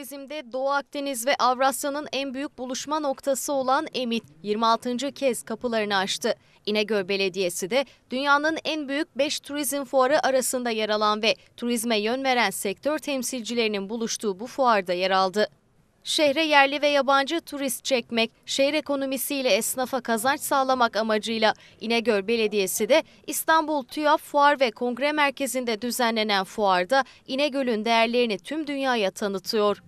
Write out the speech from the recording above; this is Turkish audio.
Turizmde Doğu Akdeniz ve Avrasya'nın en büyük buluşma noktası olan Emit 26. kez kapılarını açtı. İnegöl Belediyesi de dünyanın en büyük 5 turizm fuarı arasında yer alan ve turizme yön veren sektör temsilcilerinin buluştuğu bu fuarda yer aldı. Şehre yerli ve yabancı turist çekmek, şehir ekonomisiyle esnafa kazanç sağlamak amacıyla İnegöl Belediyesi de İstanbul TÜYAP Fuar ve Kongre Merkezi'nde düzenlenen fuarda İnegöl'ün değerlerini tüm dünyaya tanıtıyor.